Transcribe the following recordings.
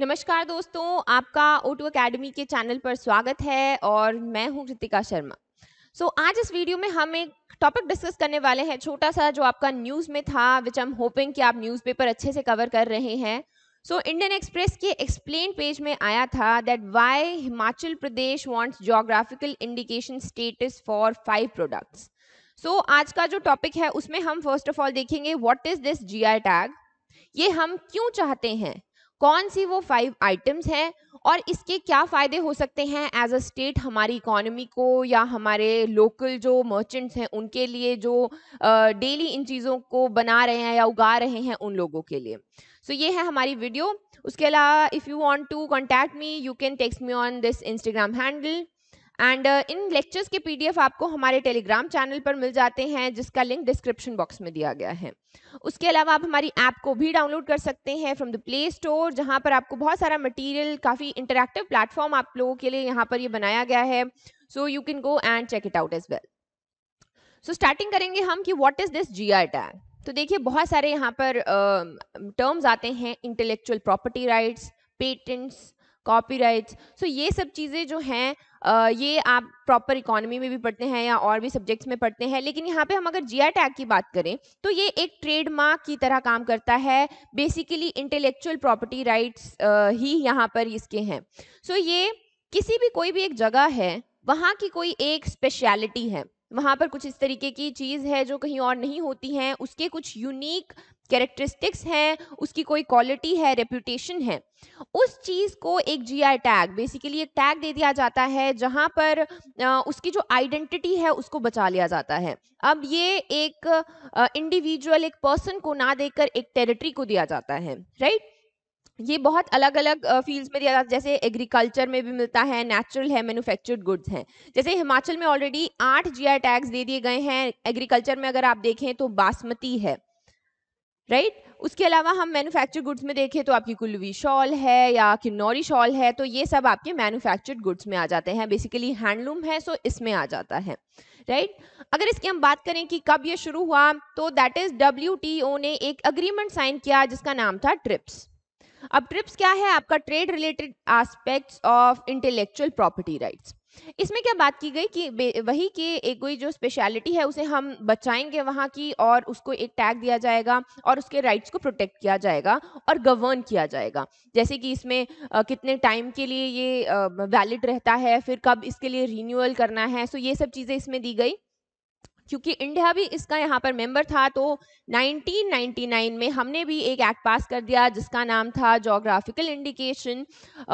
नमस्कार दोस्तों आपका ओटू एकेडमी के चैनल पर स्वागत है और मैं हूं कृतिका शर्मा सो so, आज इस वीडियो में हम एक टॉपिक डिस्कस करने वाले हैं छोटा सा जो आपका न्यूज़ में था विच आई एम होपिंग कि आप न्यूज़पेपर अच्छे से कवर कर रहे हैं सो इंडियन एक्सप्रेस के एक्सप्लेन पेज में आया था that why Himachal Pradesh wants geographical indication status for five products so आज का जो टॉपिक है उसमें हम फर्स्ट ऑफ ऑल देखेंगे what is this G tag ये हम क्यों चाहते हैं कौन सी वो फाइव आइटम्स हैं और इसके क्या फ़ायदे हो सकते हैं एज अ स्टेट हमारी इकोनॉमी को या हमारे लोकल जो मर्चेंट्स हैं उनके लिए जो डेली इन चीज़ों को बना रहे हैं या उगा रहे हैं उन लोगों के लिए सो so, ये है हमारी वीडियो उसके अलावा if you want to contact me you can text me on this Instagram handle and uh, इन लेक्चर्स के पीडीएफ आपको हमारे टेलीग्राम चैनल पर मिल जाते हैं जिसका लिंक डिस्क्रिप्शन बॉक्स में दिया गया है उसके अलावा आप हमारी ऐप को भी डाउनलोड कर सकते हैं फ्रॉम द प्ले स्टोर जहाँ पर आपको बहुत सारा मटेरियल काफ़ी इंटरेक्टिव प्लेटफॉर्म आप लोगों के लिए यहाँ पर ये यह बनाया गया है so you can go and check it out as well so starting करेंगे हम कि what is this G R तो देखिए बहुत सारे यहाँ पर टर्म्स uh, आते हैं intellectual property rights patents copyrights so ये सब चीज़ें जो हैं ये आप प्रॉपर इकोनॉमी में भी पढ़ते हैं या और भी सब्जेक्ट्स में पढ़ते हैं लेकिन यहाँ पे हम अगर जी टैग की बात करें तो ये एक ट्रेडमार्क की तरह काम करता है बेसिकली इंटेलेक्चुअल प्रॉपर्टी राइट्स ही यहाँ पर इसके हैं सो so, ये किसी भी कोई भी एक जगह है वहाँ की कोई एक स्पेशलिटी है वहाँ पर कुछ इस तरीके की चीज़ है जो कहीं और नहीं होती हैं उसके कुछ यूनिक कैरेक्टरिस्टिक्स हैं उसकी कोई क्वालिटी है रेप्यूटेशन है उस चीज़ को एक जी आई टैग बेसिकली एक टैग दे दिया जाता है जहाँ पर उसकी जो आइडेंटिटी है उसको बचा लिया जाता है अब ये एक इंडिविजुअल एक पर्सन को ना देकर एक टेरिटरी को दिया जाता है राइट ये बहुत अलग अलग फील्ड्स में दिया जाता है जैसे एग्रीकल्चर में भी मिलता है नेचुरल है मैन्युफैक्चर्ड गुड्स हैं जैसे हिमाचल में ऑलरेडी आठ जीआई टैग्स दे दिए गए हैं एग्रीकल्चर में अगर आप देखें तो बासमती है राइट right? उसके अलावा हम मैन्युफैक्चर गुड्स में देखें तो आपकी कुलवी शॉल है या किन्नौरी शॉल है तो ये सब आपके मैन्युफैक्चर्ड गुड्स में आ जाते हैं बेसिकली हैंडलूम है सो इसमें आ जाता है राइट right? अगर इसकी हम बात करें कि कब ये शुरू हुआ तो दैट इज डब्ल्यू ने एक अग्रीमेंट साइन किया जिसका नाम था ट्रिप्स अब ट्रिप्स क्या है आपका trade related aspects of intellectual property rights इसमें क्या बात की गई कि वही के एक कोई जो स्पेशलिटी है उसे हम बचाएंगे वहाँ की और उसको एक टैग दिया जाएगा और उसके राइट्स को प्रोटेक्ट किया जाएगा और गवर्न किया जाएगा जैसे कि इसमें कितने टाइम के लिए ये वैलिड रहता है फिर कब इसके लिए रिन्यूअल करना है सो ये सब चीज़ें इसमें दी गई क्योंकि इंडिया भी इसका यहाँ पर मेंबर था तो 1999 में हमने भी एक एक्ट पास कर दिया जिसका नाम था geographical indication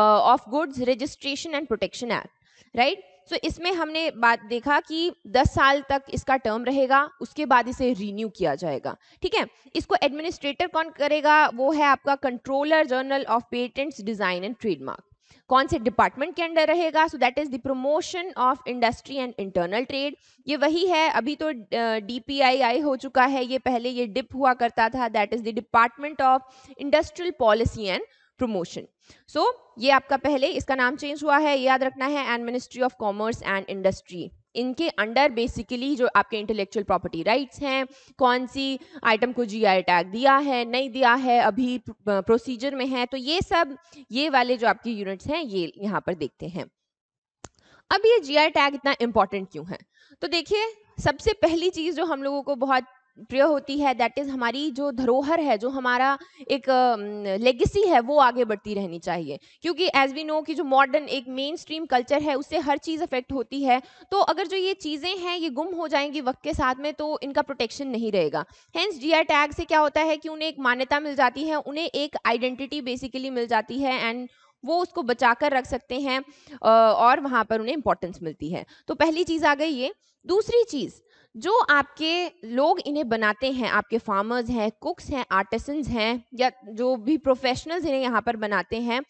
of goods registration and protection act right so so, इसमें हमने बात देखा कि 10 साल तक इसका टर्म रहेगा उसके बाद इसे रिन्यू किया जाएगा ठीक है इसको एडमिनिस्ट्रेटर कौन करेगा वो है आपका controller general of patents design and trademark कौन से डिपार्टमेंट के अंडर रहेगा so that is the promotion of industry and internal trade ये वही है अभी तो डीपीआईआई uh, हो चुका है ये पहले ये डिप हुआ करता था that is the department of industrial policy and promotion so ये आपका पहले इसका नाम चेंज हुआ है याद रखना है and ministry of commerce and industry इनके अंडर बेसिकली जो आपके इंटेलेक्चुअल प्रॉपर्टी राइट्स हैं कौन सी आइटम को जीआई टैग दिया है नहीं दिया है अभी प्रोसीजर में है तो ये सब ये वाले जो आपके यूनिट्स हैं ये यहाँ पर देखते हैं अब ये जीआई टैग इतना इम्पोर्टेंट क्यों है तो देखिए सबसे पहली चीज़ जो हम लोगों को बहुत प्रिय होती है दैट इज़ हमारी जो धरोहर है जो हमारा एक लेगेसी uh, है वो आगे बढ़ती रहनी चाहिए क्योंकि एज वी नो कि जो मॉडर्न एक मेन स्ट्रीम कल्चर है उससे हर चीज़ अफेक्ट होती है तो अगर जो ये चीज़ें हैं ये गुम हो जाएंगी वक्त के साथ में तो इनका प्रोटेक्शन नहीं रहेगा हैंस जी टैग से क्या होता है कि उन्हें एक मान्यता मिल जाती है उन्हें एक आइडेंटिटी बेसिकली मिल जाती है एंड वो उसको बचा कर रख सकते हैं और वहाँ पर उन्हें इंपॉर्टेंस मिलती है तो पहली चीज़ आ गई ये दूसरी चीज़ जो आपके लोग इन्हें बनाते हैं आपके फार्मर्स हैं कुक्स हैं आर्टिसंस हैं या जो भी प्रोफेशनल्स इन्हें यहाँ पर बनाते हैं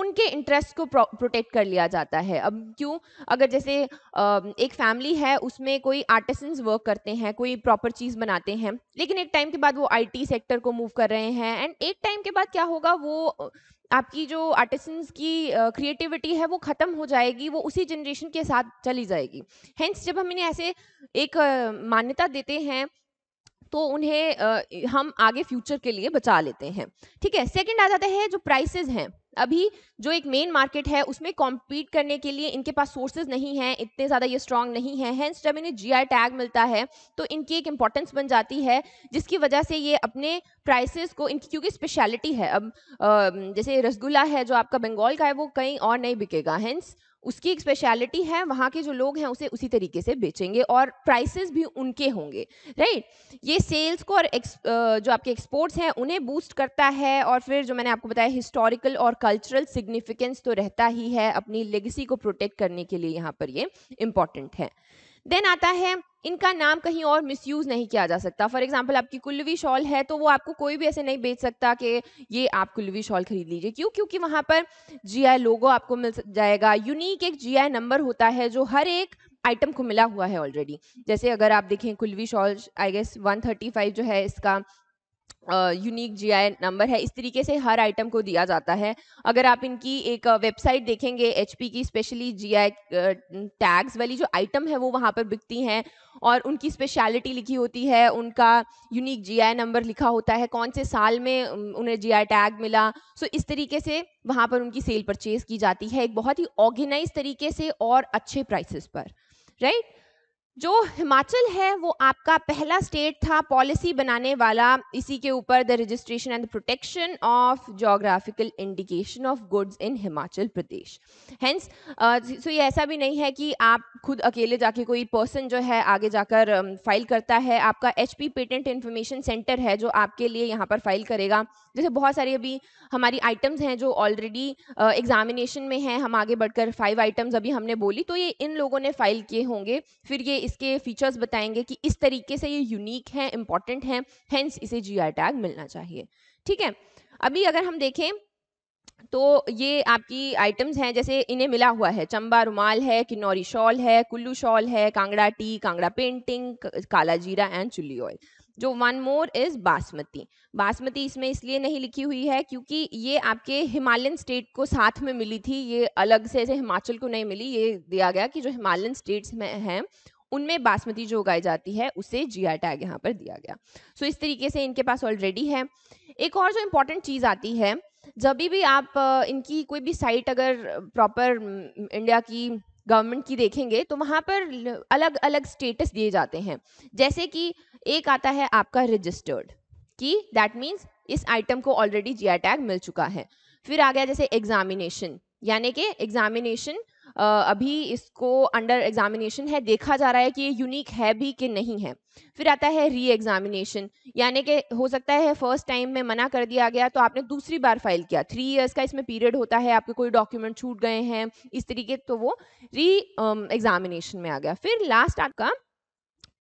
उनके इंटरेस्ट को प्रोटेक्ट कर लिया जाता है अब क्यों अगर जैसे एक फैमिली है उसमें कोई आर्टिसंस वर्क करते हैं कोई प्रॉपर चीज़ बनाते हैं लेकिन एक टाइम के बाद वो आईटी सेक्टर को मूव कर रहे हैं एंड एक टाइम के बाद क्या होगा वो आपकी जो आर्टिसंस की क्रिएटिविटी है वो ख़त्म हो जाएगी वो उसी जनरेशन के साथ चली जाएगी हैंस जब हम इन्हें ऐसे एक मान्यता देते हैं तो उन्हें हम आगे फ्यूचर के लिए बचा लेते हैं ठीक है सेकंड आ जाता है जो प्राइसेस हैं अभी जो एक मेन मार्केट है उसमें कॉम्पीट करने के लिए इनके पास सोर्सेज नहीं है इतने ज़्यादा ये स्ट्रांग नहीं है हैंस जब इन्हें जी टैग मिलता है तो इनकी एक इम्पॉर्टेंस बन जाती है जिसकी वजह से ये अपने प्राइसेस को इनकी क्योंकि स्पेशलिटी है अब जैसे रसगुल्ला है जो आपका बंगाल का है वो कहीं और नहीं बिकेगा हैंस उसकी एक स्पेशलिटी है वहाँ के जो लोग हैं उसे उसी तरीके से बेचेंगे और प्राइसेस भी उनके होंगे राइट ये सेल्स को और एक्स, जो आपके एक्सपोर्ट्स हैं उन्हें बूस्ट करता है और फिर जो मैंने आपको बताया हिस्टोरिकल और कल्चरल सिग्निफिकेंस तो रहता ही है अपनी लेगेसी को प्रोटेक्ट करने के लिए यहाँ पर ये इम्पॉर्टेंट है देन आता है इनका नाम कहीं और मिसयूज नहीं किया जा सकता फॉर एग्जाम्पल आपकी कुल्लवी शॉल है तो वो आपको कोई भी ऐसे नहीं बेच सकता कि ये आप कुल्लवी शॉल खरीद लीजिए क्यों क्योंकि वहाँ पर जीआई लोगो आपको मिल जाएगा यूनिक एक जीआई नंबर होता है जो हर एक आइटम को मिला हुआ है ऑलरेडी जैसे अगर आप देखें कुल्लवी शॉल आई गेस 135 जो है इसका यूनिक जीआई नंबर है इस तरीके से हर आइटम को दिया जाता है अगर आप इनकी एक वेबसाइट देखेंगे एच की स्पेशली आई टैग्स वाली जो आइटम है वो वहाँ पर बिकती हैं और उनकी स्पेशलिटी लिखी होती है उनका यूनिक जीआई नंबर लिखा होता है कौन से साल में उन्हें जीआई टैग मिला सो इस तरीके से वहाँ पर उनकी सेल परचेज की जाती है एक बहुत ही ऑर्गेनाइज तरीके से और अच्छे प्राइसेस पर राइट right? जो हिमाचल है वो आपका पहला स्टेट था पॉलिसी बनाने वाला इसी के ऊपर the registration and protection of geographical indication of goods in Himachal Pradesh hence so ये ऐसा भी नहीं है कि आप खुद अकेले जाके कोई पर्सन जो है आगे जाकर फाइल um, करता है आपका H P patent information centre है जो आपके लिए यहाँ पर फाइल करेगा जैसे बहुत सारी अभी हमारी आइटम्स हैं जो ऑलरेडी एग्जामिनेशन uh, में हैं हम आगे बढ़कर फाइव आइटम्स अभी हमने बोली तो ये इन लोगों ने फाइल किए होंगे फिर ये इसके फीचर्स बताएंगे कि इस तरीके से ये यूनिक है इंपॉर्टेंट है हेंस इसे जी टैग मिलना चाहिए ठीक है अभी अगर हम देखें तो ये आपकी आइटम्स हैं जैसे इन्हें मिला हुआ है चंबा रुमाल है किन्नौरी शॉल है कुल्लू शॉल है कांगड़ा टी कांगड़ा पेंटिंग काला जीरा एंड चुल्ली ऑयल जो one more is basmati basmati इसमें इसलिए नहीं लिखी हुई है क्योंकि ये आपके हिमालयन स्टेट को साथ में मिली थी ये अलग से ऐसे हिमाचल को नहीं मिली ये दिया गया कि जो हिमालयन स्टेट्स में हैं उनमें बासमती जो उगाई जाती है उसे जीआई टैग यहाँ पर दिया गया सो so, इस तरीके से इनके पास ऑलरेडी है एक और जो इम्पोर्टेंट चीज़ आती है जब भी आप इनकी कोई भी साइट अगर प्रॉपर इंडिया की गवर्नमेंट की देखेंगे तो वहाँ पर अलग अलग स्टेटस दिए जाते हैं जैसे कि एक आता है आपका रजिस्टर्ड कि दैट मीन्स इस आइटम को ऑलरेडी जी टैग मिल चुका है फिर आ गया जैसे एग्जामिनेशन यानी कि एग्जामिनेशन अभी इसको अंडर एग्जामिनेशन है देखा जा रहा है कि ये यूनिक है भी कि नहीं है फिर आता है री एग्जामिनेशन यानी कि हो सकता है फर्स्ट टाइम में मना कर दिया गया तो आपने दूसरी बार फाइल किया थ्री इयर्स का इसमें पीरियड होता है आपके कोई डॉक्यूमेंट छूट गए हैं इस तरीके तो वो री एग्जामिनेशन um, में आ गया फिर लास्ट आपका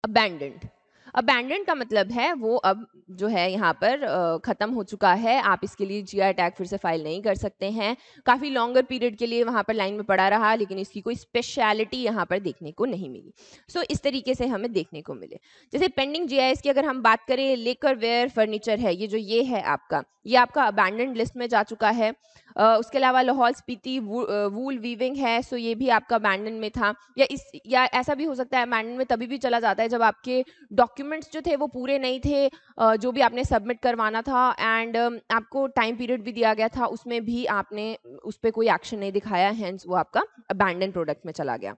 अबेंडेंट अबैंडन का मतलब है वो अब जो है यहाँ पर ख़त्म हो चुका है आप इसके लिए जी अटैक फिर से फाइल नहीं कर सकते हैं काफ़ी लॉन्गर पीरियड के लिए वहाँ पर लाइन में पड़ा रहा लेकिन इसकी कोई स्पेशलिटी यहाँ पर देखने को नहीं मिली सो so, इस तरीके से हमें देखने को मिले जैसे पेंडिंग जी की अगर हम बात करें लेकर वेयर फर्नीचर है ये जो ये है आपका ये आपका अबैंडन लिस्ट में जा चुका है Uh, उसके अलावा लाहौल स्पीति वूल वीविंग है सो ये भी आपका अबैंडन में था या इस या ऐसा भी हो सकता है अबैंडन में तभी भी चला जाता है जब आपके डॉक्यूमेंट डॉक्यूमेंट्स जो थे वो पूरे नहीं थे जो भी आपने सबमिट करवाना था एंड आपको टाइम पीरियड भी दिया गया था उसमें भी आपने उस पर कोई एक्शन नहीं दिखाया हैंस वो आपका अबैंडन प्रोडक्ट में चला गया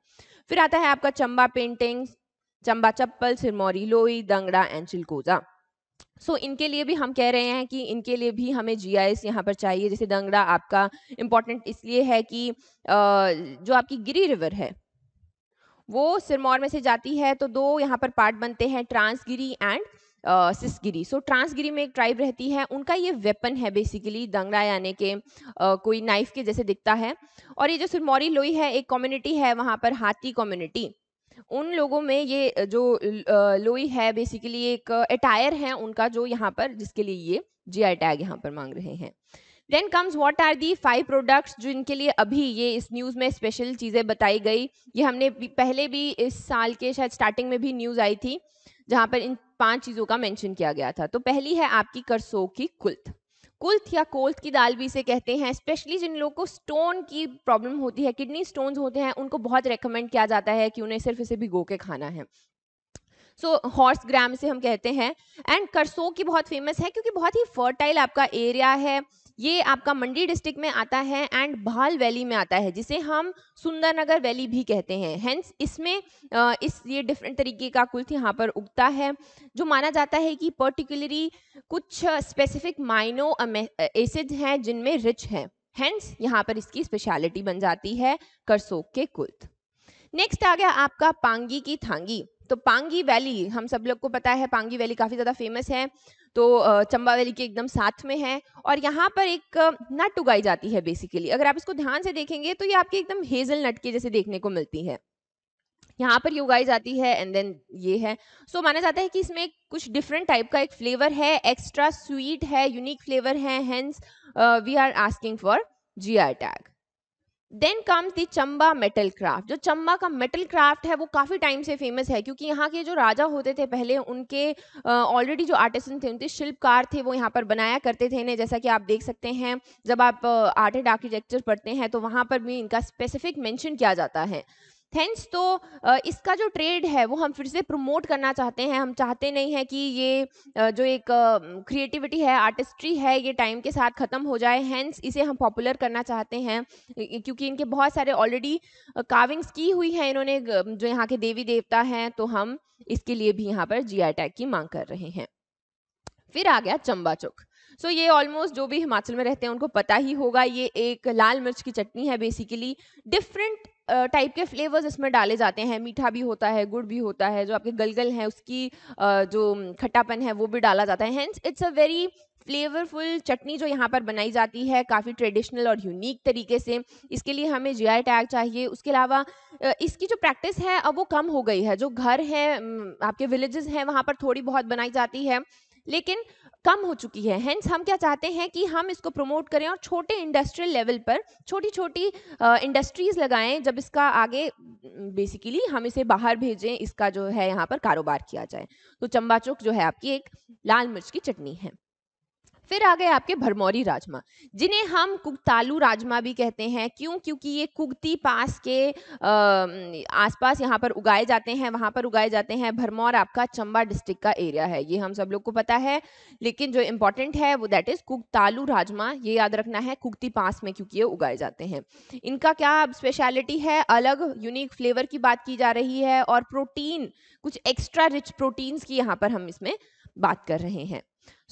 फिर आता है आपका चंबा पेंटिंग चंबा चप्पल सिरमौरी लोई दंगड़ा एंड चिलकोजा सो so, इनके लिए भी हम कह रहे हैं कि इनके लिए भी हमें जी आई एस यहाँ पर चाहिए जैसे दंगड़ा आपका इम्पोर्टेंट इसलिए है कि जो आपकी गिरी रिवर है वो सिरमौर में से जाती है तो दो यहाँ पर पार्ट बनते हैं ट्रांसगिरी एंड सिसगिरी सो ट्रांसगिरी में एक ट्राइब रहती है उनका ये वेपन है बेसिकली दंगड़ा यानी के uh, कोई नाइफ के जैसे दिखता है और ये जो सिरमौरी लोई है एक कम्युनिटी है वहाँ पर हाथी कम्युनिटी उन लोगों में ये जो लोई है बेसिकली एक अटायर है उनका जो यहाँ पर जिसके लिए ये जी टैग यहाँ पर मांग रहे हैं then comes what are the five products इनके लिए अभी ये इस न्यूज़ में स्पेशल चीज़ें बताई गई ये हमने पहले भी इस साल के शायद स्टार्टिंग में भी न्यूज़ आई थी जहाँ पर इन पांच चीज़ों का मेंशन किया गया था तो पहली है आपकी करसो की कुल्थ कुल्थ या कोल्थ की दाल भी इसे कहते हैं स्पेशली जिन लोगों को स्टोन की प्रॉब्लम होती है किडनी स्टोन होते हैं उनको बहुत रिकमेंड किया जाता है कि उन्हें सिर्फ इसे भिगो के खाना है सो हॉर्स ग्राम से हम कहते हैं एंड करसो की बहुत फेमस है क्योंकि बहुत ही फर्टाइल आपका एरिया है ये आपका मंडी डिस्ट्रिक्ट में आता है एंड भाल वैली में आता है जिसे हम सुंदरनगर वैली भी कहते हैं हैंस इसमें इस ये डिफरेंट तरीके का कुल्थ यहाँ पर उगता है जो माना जाता है कि पर्टिकुलरली कुछ स्पेसिफिक माइनो एसिड हैं जिनमें रिच हैं हैंस यहाँ पर इसकी स्पेशलिटी बन जाती है करसोक के कुल्थ नेक्स्ट आ गया आपका पांगी की थांगी तो पांगी वैली हम सब लोग को पता है पांगी वैली काफ़ी ज़्यादा फेमस है तो चंबा वैली के एकदम साथ में है और यहाँ पर एक नट उगाई जाती है बेसिकली अगर आप इसको ध्यान से देखेंगे तो ये आपके एकदम हेजल नट के जैसे देखने को मिलती है यहाँ पर ये उगाई जाती है एंड देन ये है सो so, माना जाता है कि इसमें कुछ डिफरेंट टाइप का एक फ्लेवर है एक्स्ट्रा स्वीट है यूनिक फ्लेवर है hence we are asking for G R tag then comes the Chamba metal craft जो चंबा का मेटल क्राफ्ट है वो काफ़ी टाइम से फेमस है क्योंकि यहाँ के जो राजा होते थे पहले उनके ऑलरेडी जो आर्टिसन थे उनके शिल्पकार थे वो यहाँ पर बनाया करते थे इन्हें जैसा कि आप देख सकते हैं जब आप आर्ट एंड आर्किटेक्चर पढ़ते हैं तो वहाँ पर भी इनका स्पेसिफिक मैंशन किया जाता है थेंस तो इसका जो ट्रेड है वो हम फिर से प्रमोट करना चाहते हैं हम चाहते नहीं हैं कि ये जो एक क्रिएटिविटी है आर्टिस्ट्री है ये टाइम के साथ ख़त्म हो जाए हैंस इसे हम पॉपुलर करना चाहते हैं क्योंकि इनके बहुत सारे ऑलरेडी काविंग्स की हुई हैं इन्होंने जो यहाँ के देवी देवता हैं तो हम इसके लिए भी यहाँ पर जी टैग की मांग कर रहे हैं फिर आ गया चंबा चौक सो so, ये ऑलमोस्ट जो भी हिमाचल में रहते हैं उनको पता ही होगा ये एक लाल मिर्च की चटनी है बेसिकली डिफरेंट टाइप के फ्लेवर्स इसमें डाले जाते हैं मीठा भी होता है गुड़ भी होता है जो आपके गलगल हैं उसकी जो खट्टापन है वो भी डाला जाता है hence it's a very flavourful chutney जो यहाँ पर बनाई जाती है काफ़ी ट्रेडिशनल और यूनिक तरीके से इसके लिए हमें जीआई टैग चाहिए उसके अलावा इसकी जो प्रैक्टिस है अब वो कम हो गई है जो घर है आपके विलेजेस हैं वहाँ पर थोड़ी बहुत बनाई जाती है लेकिन कम हो चुकी है हैंस हम क्या चाहते हैं कि हम इसको प्रमोट करें और छोटे इंडस्ट्रियल लेवल पर छोटी छोटी इंडस्ट्रीज लगाएं जब इसका आगे बेसिकली हम इसे बाहर भेजें इसका जो है यहाँ पर कारोबार किया जाए तो चंबा चौक जो है आपकी एक लाल मिर्च की चटनी है फिर आ गए आपके भरमौरी राजमा जिन्हें हम कुगतालू राजमा भी कहते हैं क्यों क्योंकि ये कुगती पास के आसपास यहाँ पर उगाए जाते हैं वहाँ पर उगाए जाते हैं भरमौर आपका चंबा डिस्ट्रिक्ट का एरिया है ये हम सब लोग को पता है लेकिन जो इम्पोर्टेंट है वो दैट इज़ कुगतालू राजमा ये याद रखना है कुगती पास में क्योंकि ये उगाए जाते हैं इनका क्या स्पेशलिटी है अलग यूनिक फ्लेवर की बात की जा रही है और प्रोटीन कुछ एक्स्ट्रा रिच प्रोटीन्स की यहाँ पर हम इसमें बात कर रहे हैं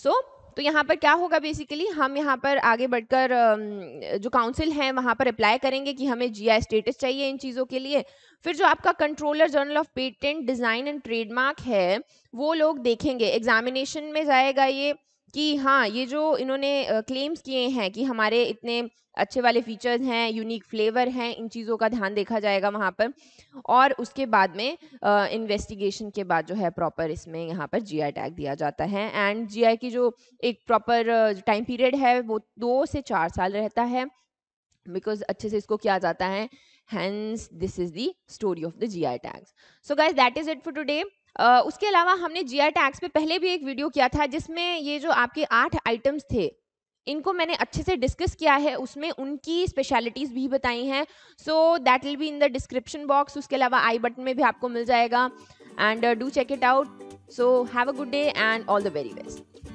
सो so, तो यहाँ पर क्या होगा बेसिकली हम यहाँ पर आगे बढ़कर जो काउंसिल है वहाँ पर अप्लाई करेंगे कि हमें जीआई स्टेटस चाहिए इन चीज़ों के लिए फिर जो आपका controller general of patent design and trademark है वो लोग देखेंगे एग्जामिनेशन में जाएगा ये कि हाँ, ये जो इन्होंने क्लेम्स किए हैं कि हमारे इतने अच्छे वाले फीचर्स हैं, यूनिक फ्लेवर हैं, इन चीज़ों का ध्यान देखा जाएगा वहाँ पर और उसके बाद में इन्वेस्टिगेशन के बाद जो है प्रॉपर इसमें यहाँ पर जीआई टैग दिया जाता है एंड जीआई की जो एक प्रॉपर टाइम पीरियड है वो दो से चार साल रहता है बिकॉज़ अच्छे से इसको किया जाता है, this is the story of the G I tag so guys that is it for today उसके अलावा हमने जी आई टैक्स पे पहले भी एक वीडियो किया था जिसमें ये जो आपके आठ आइटम्स थे इनको मैंने अच्छे से डिस्कस किया है उसमें उनकी स्पेशलिटीज़ भी बताई हैं so that will be in the description box उसके अलावा आई बटन में भी आपको मिल जाएगा and do check it out so have a good day and all the very best